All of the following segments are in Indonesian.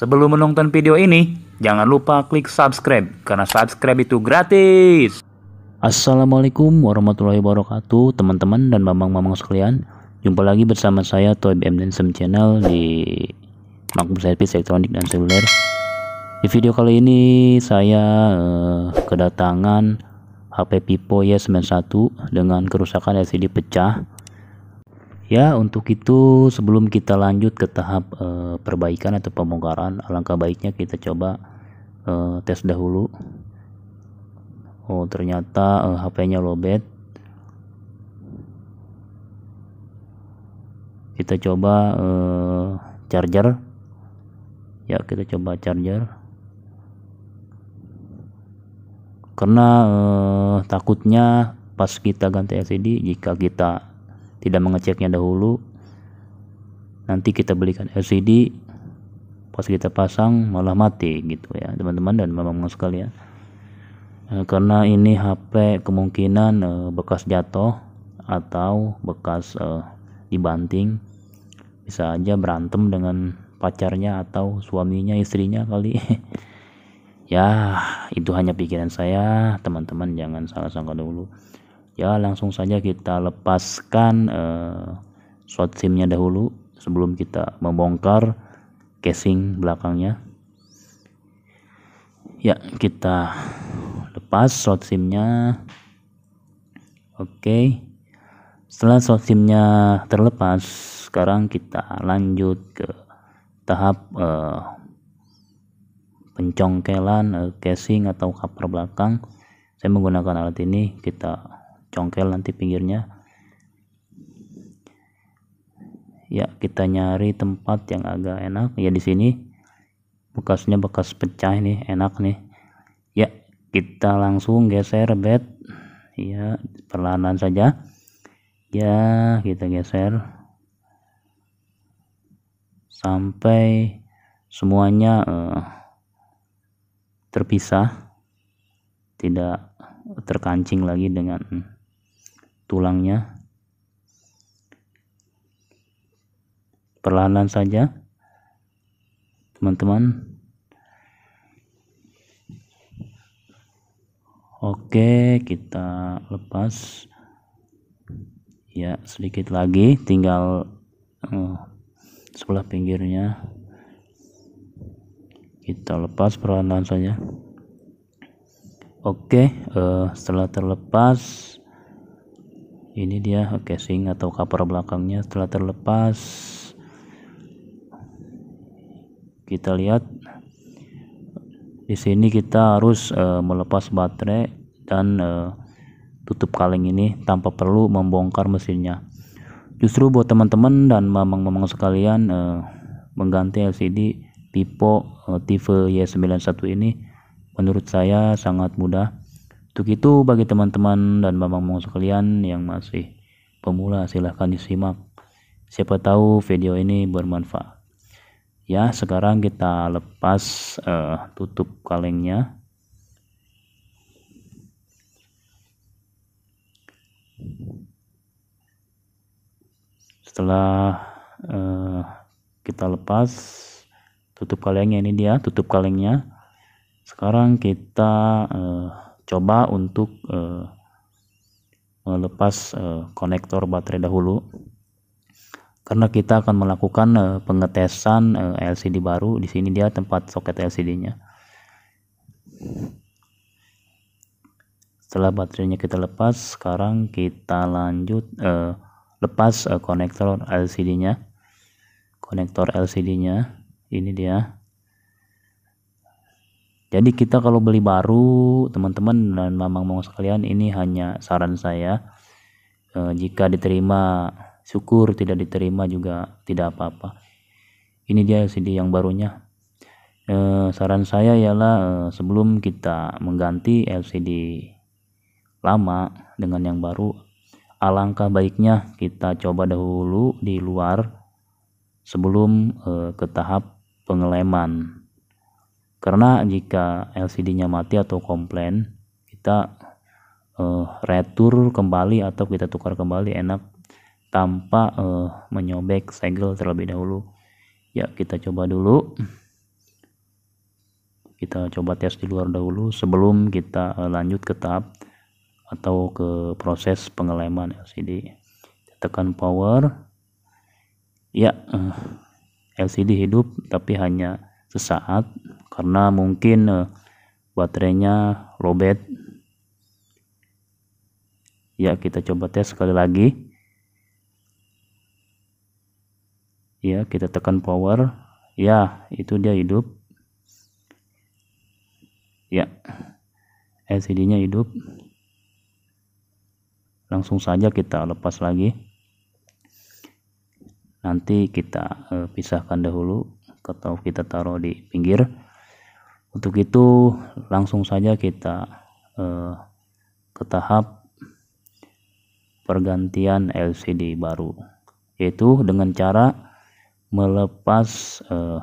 Sebelum menonton video ini, jangan lupa klik subscribe karena subscribe itu gratis. Assalamualaikum warahmatullahi wabarakatuh teman-teman dan mamang-mamang sekalian. Jumpa lagi bersama saya Toy BM Densem Channel di Magnum Service Elektronik dan Seluler. Di video kali ini saya eh, kedatangan HP Vivo Y91 dengan kerusakan LCD pecah Ya, untuk itu sebelum kita lanjut ke tahap e, perbaikan atau pembongkaran, alangkah baiknya kita coba e, tes dahulu. Oh, ternyata e, eh, HP-nya lobet. Kita coba e, charger. Ya, kita coba charger. Karena e, takutnya pas kita ganti LCD jika kita tidak mengeceknya dahulu nanti kita belikan LCD pas kita pasang malah mati gitu ya teman-teman dan memang sekali ya e, karena ini HP kemungkinan e, bekas jatuh atau bekas e, dibanting bisa aja berantem dengan pacarnya atau suaminya istrinya kali ya itu hanya pikiran saya teman-teman jangan salah sangka dulu ya langsung saja kita lepaskan eh, slot simnya dahulu sebelum kita membongkar casing belakangnya ya kita lepas slot simnya oke setelah slot simnya terlepas sekarang kita lanjut ke tahap uh, eh, pencongkelan eh, casing atau cover belakang saya menggunakan alat ini kita congkel nanti pinggirnya ya kita nyari tempat yang agak enak ya di sini bekasnya bekas pecah nih enak nih ya kita langsung geser bed ya perlahan saja ya kita geser sampai semuanya eh, terpisah tidak terkancing lagi dengan tulangnya. Perlahan saja, teman-teman. Oke, kita lepas. Ya, sedikit lagi, tinggal uh, sebelah pinggirnya. Kita lepas perlahan saja. Oke, uh, setelah terlepas ini dia casing atau cover belakangnya setelah terlepas kita lihat di sini kita harus e, melepas baterai dan e, tutup kaleng ini tanpa perlu membongkar mesinnya justru buat teman-teman dan memang-memang sekalian e, mengganti LCD Vivo e, tipe Y91 ini menurut saya sangat mudah untuk itu bagi teman-teman dan mamang-mamang sekalian yang masih pemula silahkan disimak. Siapa tahu video ini bermanfaat. Ya, sekarang kita lepas uh, tutup kalengnya. Setelah uh, kita lepas tutup kalengnya ini dia, tutup kalengnya. Sekarang kita uh, coba untuk uh, melepas uh, konektor baterai dahulu karena kita akan melakukan uh, pengetesan uh, LCD baru di sini dia tempat soket LCD-nya setelah baterainya kita lepas sekarang kita lanjut uh, lepas konektor LCD-nya konektor LCD-nya ini dia jadi kita kalau beli baru, teman-teman dan mamang-mamang sekalian, ini hanya saran saya. E, jika diterima, syukur. Tidak diterima juga tidak apa-apa. Ini dia LCD yang barunya. E, saran saya ialah e, sebelum kita mengganti LCD lama dengan yang baru, alangkah baiknya kita coba dahulu di luar sebelum e, ke tahap pengeleman karena jika LCD-nya mati atau komplain kita uh, retur kembali atau kita tukar kembali enak tanpa uh, menyobek segel terlebih dahulu ya kita coba dulu kita coba tes di luar dahulu sebelum kita uh, lanjut ke tahap atau ke proses pengeleman LCD tekan power ya uh, LCD hidup tapi hanya sesaat karena mungkin eh, baterainya robet ya kita coba tes sekali lagi ya kita tekan power ya itu dia hidup ya LCD nya hidup langsung saja kita lepas lagi nanti kita eh, pisahkan dahulu atau kita taruh di pinggir untuk itu langsung saja kita eh, ke tahap pergantian LCD baru yaitu dengan cara melepas eh,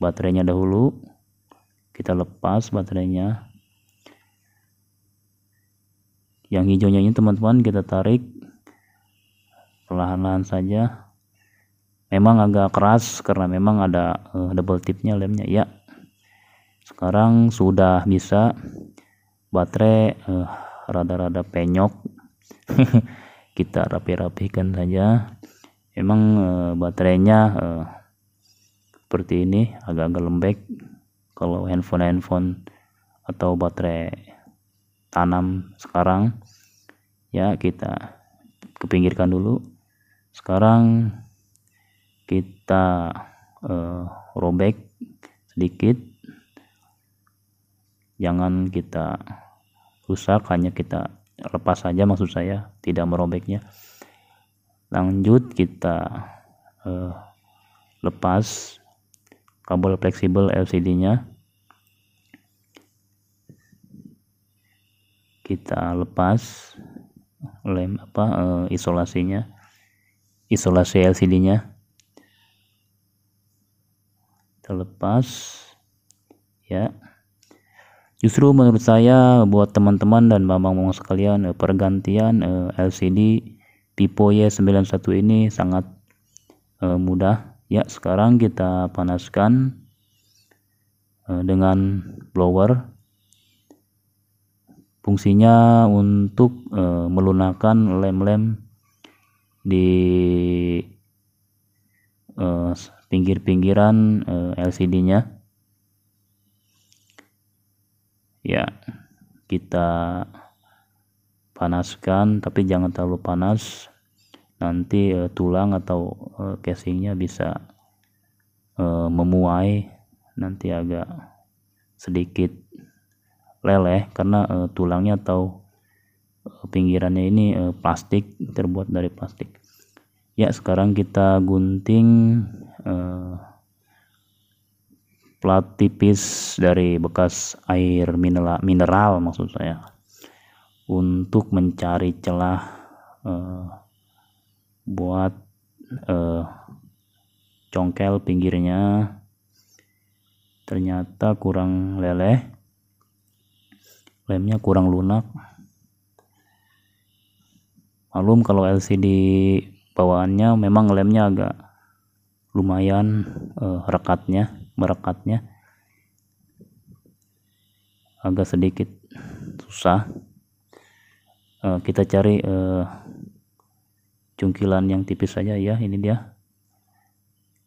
baterainya dahulu kita lepas baterainya yang hijaunya ini teman-teman kita tarik perlahan-lahan saja memang agak keras karena memang ada uh, double tipnya lemnya ya sekarang sudah bisa baterai uh, rada-rada penyok kita rapi-rapikan saja memang uh, baterainya uh, seperti ini agak-agak lembek kalau handphone-handphone atau baterai tanam sekarang ya kita kepinggirkan dulu sekarang kita uh, robek sedikit jangan kita rusak hanya kita lepas saja maksud saya tidak merobeknya lanjut kita uh, lepas kabel fleksibel LCD nya kita lepas lem apa uh, isolasinya isolasi LCD nya terlepas ya justru menurut saya buat teman-teman dan mamang-mamang sekalian eh, pergantian eh, LCD Pipo Y91 ini sangat eh, mudah ya sekarang kita panaskan dengan blower fungsinya untuk melunakkan lem-lem di pinggir-pinggiran eh, LCD-nya. Ya, kita panaskan tapi jangan terlalu panas. Nanti uh, tulang atau uh, casingnya bisa uh, memuai, nanti agak sedikit leleh karena uh, tulangnya atau pinggirannya ini uh, plastik terbuat dari plastik ya sekarang kita gunting uh, plat tipis dari bekas air mineral, mineral maksud saya untuk mencari celah uh, buat uh, congkel pinggirnya ternyata kurang leleh lemnya kurang lunak malum kalau LCD bawaannya memang lemnya agak lumayan uh, rekatnya merekatnya agak sedikit susah uh, kita cari uh, cungkilan yang tipis saja ya ini dia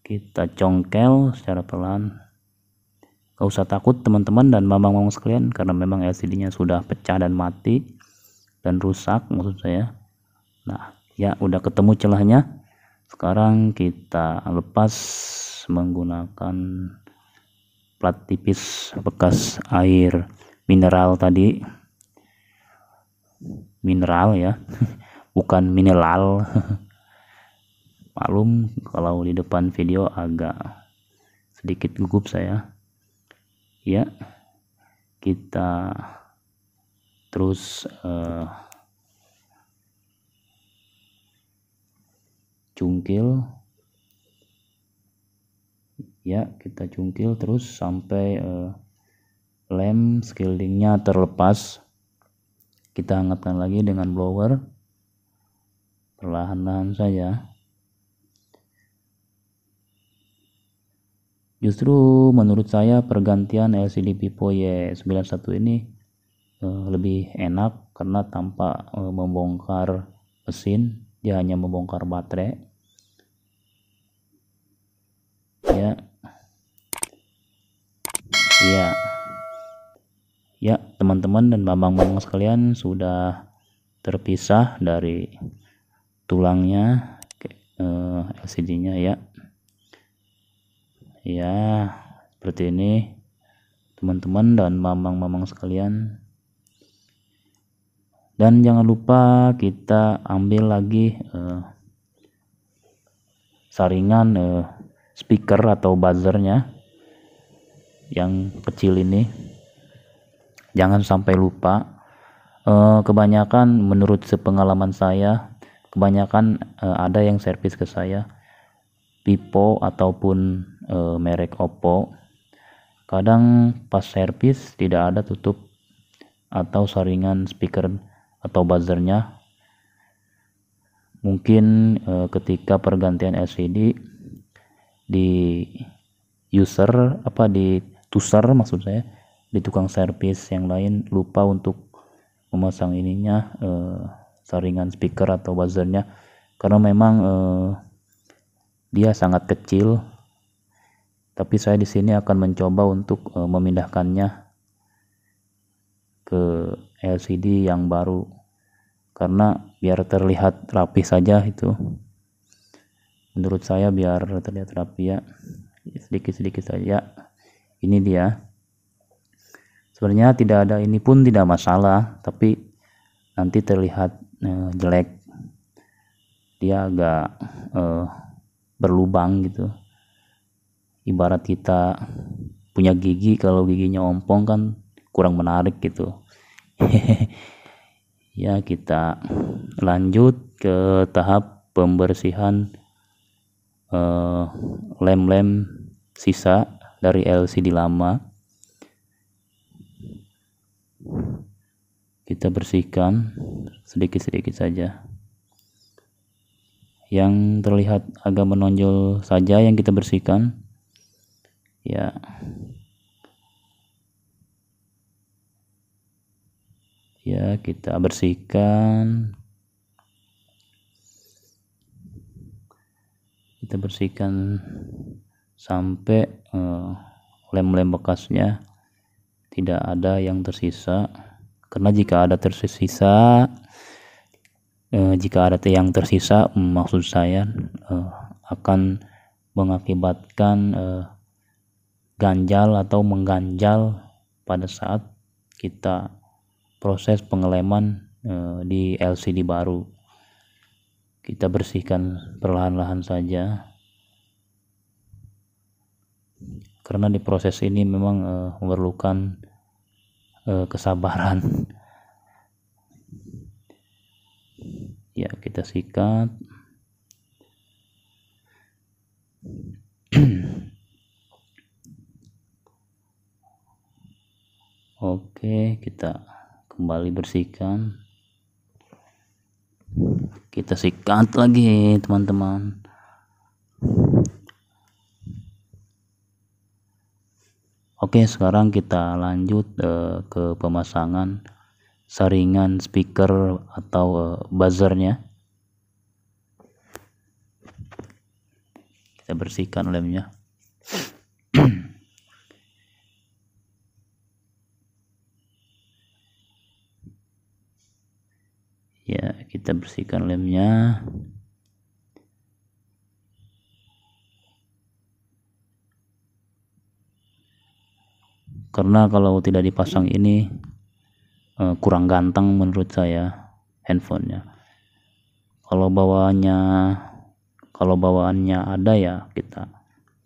kita congkel secara pelan gak usah takut teman-teman dan mamang-mamang sekalian karena memang LCD nya sudah pecah dan mati dan rusak maksud saya nah ya udah ketemu celahnya sekarang kita lepas menggunakan plat tipis bekas air mineral tadi mineral ya bukan mineral maklum kalau di depan video agak sedikit gugup saya ya kita terus uh, cungkil ya kita cungkil terus sampai uh, lem scalingnya terlepas kita hangatkan lagi dengan blower perlahan-lahan saja justru menurut saya pergantian LCD Vivo Y91 ini uh, lebih enak karena tanpa uh, eh, membongkar mesin dia ya, hanya membongkar baterai ya ya, ya teman-teman dan mamang-mamang sekalian sudah terpisah dari tulangnya eh, LCD nya ya ya seperti ini teman-teman dan mamang-mamang sekalian dan jangan lupa kita ambil lagi uh, saringan uh, speaker atau buzzernya yang kecil ini jangan sampai lupa uh, kebanyakan menurut sepengalaman saya kebanyakan uh, ada yang servis ke saya Vivo ataupun uh, merek Oppo kadang pas servis tidak ada tutup atau saringan speaker atau buzzernya mungkin e, ketika pergantian LCD di user apa di tuser maksud saya di tukang servis yang lain lupa untuk memasang ininya e, saringan speaker atau buzzernya karena memang e, dia sangat kecil tapi saya di sini akan mencoba untuk e, memindahkannya ke LCD yang baru karena biar terlihat rapi saja itu menurut saya biar terlihat rapi ya sedikit-sedikit saja ini dia sebenarnya tidak ada ini pun tidak masalah tapi nanti terlihat eh, jelek dia agak eh, berlubang gitu ibarat kita punya gigi kalau giginya ompong kan kurang menarik gitu ya kita lanjut ke tahap pembersihan eh, lem-lem uh, sisa dari LCD lama kita bersihkan sedikit-sedikit saja yang terlihat agak menonjol saja yang kita bersihkan ya kita bersihkan kita bersihkan sampai eh, lem-lem uh, bekasnya tidak ada yang tersisa karena jika ada tersisa uh, jika ada yang tersisa maksud saya uh, akan mengakibatkan ganjal atau mengganjal pada saat kita proses pengeleman eh, di LCD baru kita bersihkan perlahan-lahan saja karena di proses ini memang eh, memerlukan eh, kesabaran ya kita sikat Oke, kita kembali bersihkan kita sikat lagi teman-teman oke sekarang kita lanjut uh, ke pemasangan saringan speaker atau uh, buzzernya kita bersihkan lemnya ya kita bersihkan lemnya karena kalau tidak dipasang ini eh, kurang ganteng menurut saya handphonenya kalau bawaannya kalau bawaannya ada ya kita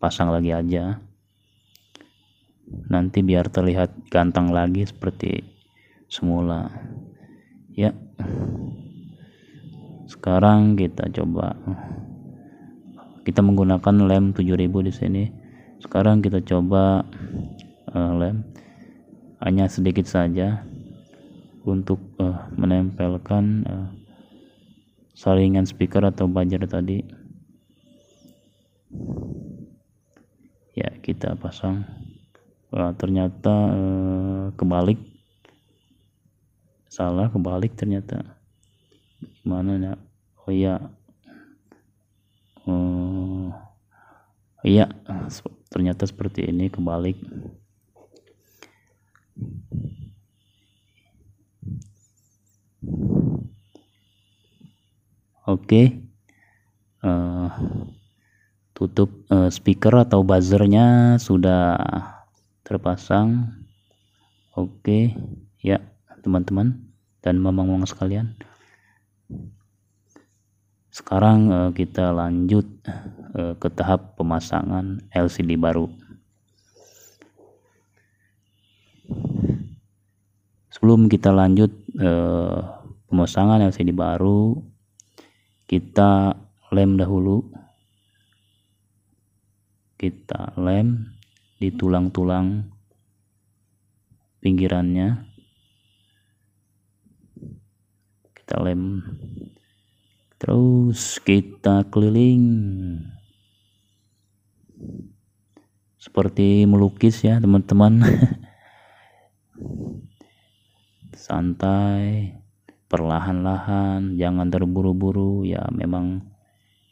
pasang lagi aja nanti biar terlihat ganteng lagi seperti semula ya sekarang kita coba kita menggunakan lem 7000 di sini sekarang kita coba uh, lem hanya sedikit saja untuk uh, menempelkan uh, saringan speaker atau bajar tadi ya kita pasang Wah, ternyata uh, kebalik salah kebalik ternyata mana ya oh iya oh iya ternyata seperti ini kebalik oke okay. uh, eh, tutup uh, speaker atau buzzernya sudah terpasang oke okay. ya teman-teman dan mamang-mamang sekalian sekarang uh, kita lanjut uh, ke tahap pemasangan LCD baru sebelum kita lanjut uh, pemasangan LCD baru kita lem dahulu kita lem di tulang-tulang pinggirannya kita lem terus kita keliling seperti melukis ya teman-teman santai perlahan-lahan jangan terburu-buru ya memang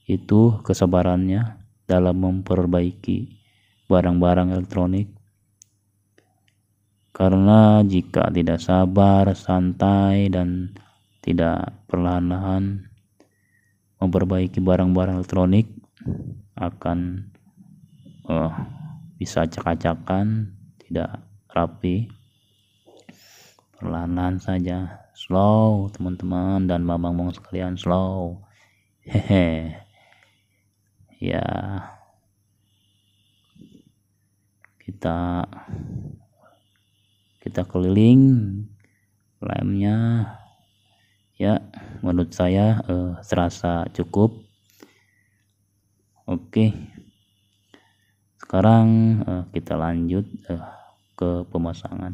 itu kesabarannya dalam memperbaiki barang-barang elektronik karena jika tidak sabar santai dan tidak perlahan-lahan memperbaiki barang-barang elektronik akan uh, bisa acak-acakan tidak rapi perlahan lahan saja slow teman-teman dan mamang-mamang sekalian slow hehe ya kita kita keliling lemnya ya menurut saya eh, serasa cukup oke sekarang eh, kita lanjut eh, ke pemasangan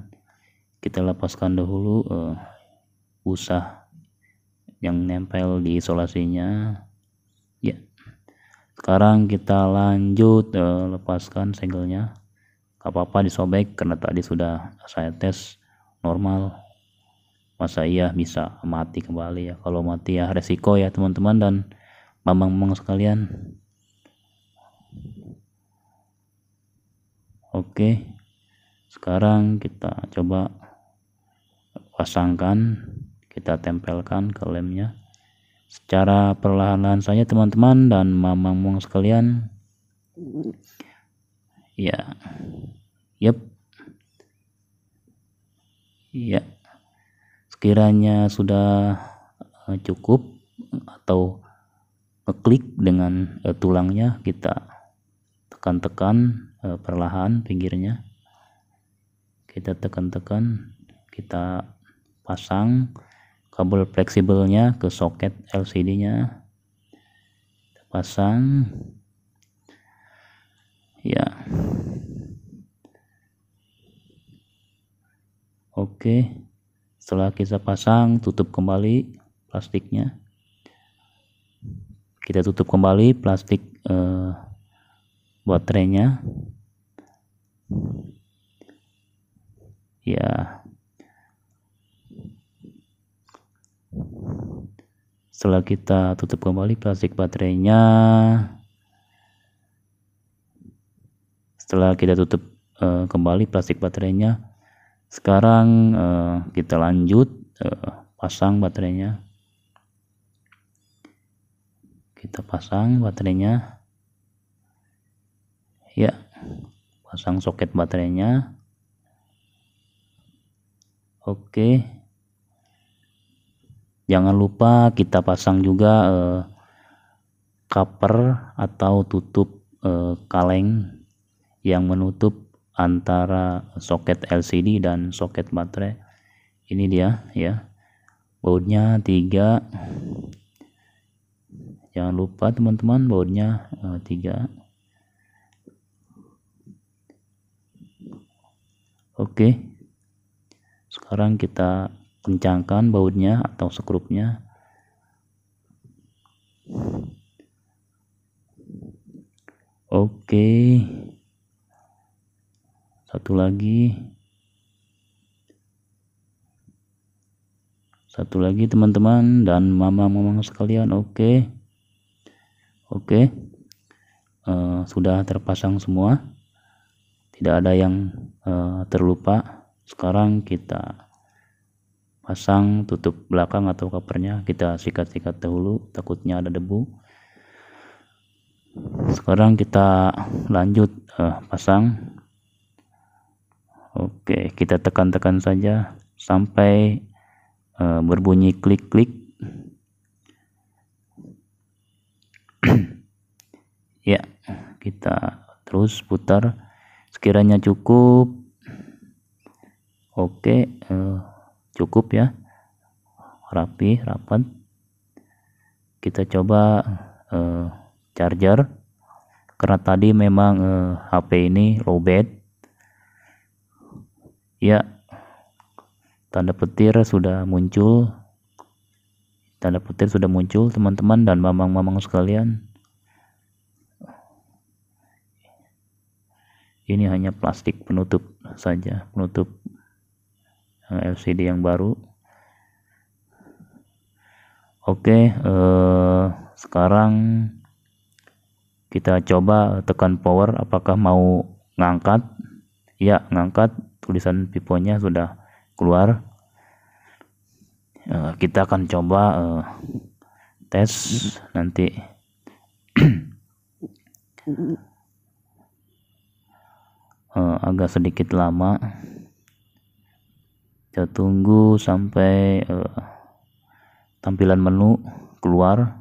kita lepaskan dahulu eh, usah yang nempel di isolasinya ya sekarang kita lanjut eh, lepaskan segelnya apa-apa disobek karena tadi sudah saya tes normal masa iya bisa mati kembali ya kalau mati ya resiko ya teman-teman dan mamang-mamang sekalian oke sekarang kita coba pasangkan kita tempelkan ke lemnya secara perlahan-lahan saja teman-teman dan mamang-mamang sekalian ya yep ya sekiranya sudah eh, cukup atau klik dengan eh, tulangnya kita tekan-tekan eh, perlahan pinggirnya kita tekan-tekan kita pasang kabel fleksibelnya ke soket LCD nya kita pasang ya oke okay setelah kita pasang tutup kembali plastiknya kita tutup kembali plastik eh, baterainya ya setelah kita tutup kembali plastik baterainya setelah kita tutup eh, kembali plastik baterainya sekarang uh, kita lanjut uh, pasang baterainya kita pasang baterainya ya pasang soket baterainya oke jangan lupa kita pasang juga eh, cover atau tutup eh, kaleng yang menutup antara soket LCD dan soket baterai ini dia ya bautnya tiga. jangan lupa teman-teman bautnya eh, tiga. oke sekarang kita kencangkan bautnya atau skrupnya oke satu lagi satu lagi teman-teman dan mama-mama sekalian oke okay. oke okay. uh, eh, sudah terpasang semua tidak ada yang uh, terlupa sekarang kita pasang tutup belakang atau covernya kita sikat-sikat dahulu takutnya ada debu sekarang kita lanjut uh, pasang Oke, kita tekan-tekan saja sampai uh, berbunyi klik-klik. ya, kita terus putar. Sekiranya cukup, oke, uh, cukup ya, rapi, rapat. Kita coba uh, charger karena tadi memang uh, HP ini low ya tanda petir sudah muncul tanda petir sudah muncul teman-teman dan mamang-mamang sekalian ini hanya plastik penutup saja penutup eh, LCD yang baru oke eh, sekarang kita coba tekan power apakah mau ngangkat ya ngangkat tulisan piponya sudah keluar uh, kita akan coba uh, tes nanti uh, agak sedikit lama kita tunggu sampai uh, tampilan menu keluar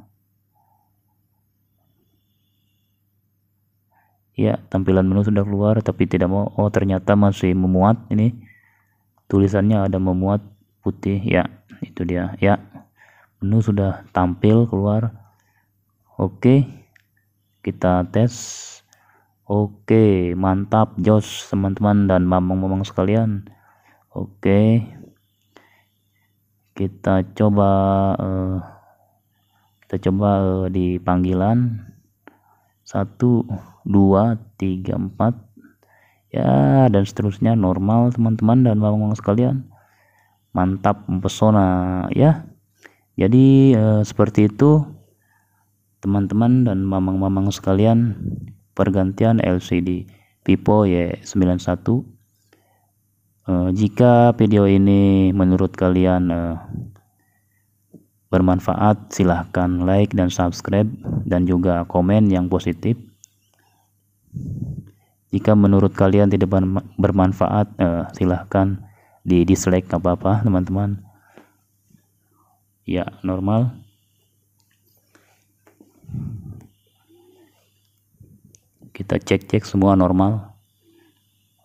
ya tampilan menu sudah keluar tapi tidak mau oh ternyata masih memuat ini tulisannya ada memuat putih ya itu dia ya menu sudah tampil keluar oke kita tes oke mantap jos teman-teman dan mamang-mamang sekalian oke kita coba uh, kita coba uh, di panggilan satu dua tiga empat ya dan seterusnya normal teman-teman dan bapak sekalian mantap mempesona ya jadi e, seperti itu teman-teman dan mamang-mamang sekalian pergantian LCD Vivo Y91 e, jika video ini menurut kalian e, bermanfaat silahkan like dan subscribe dan juga komen yang positif jika menurut kalian tidak bermanfaat eh, silahkan di dislike apa-apa teman-teman ya normal kita cek-cek semua normal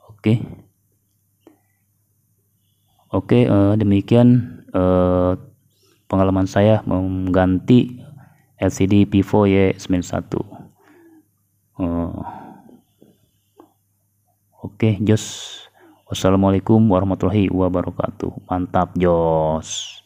oke okay. oke okay, eh, demikian eh, pengalaman saya mengganti LCD Vivo Y91 oh. oke okay, Jos Wassalamualaikum warahmatullahi wabarakatuh mantap Jos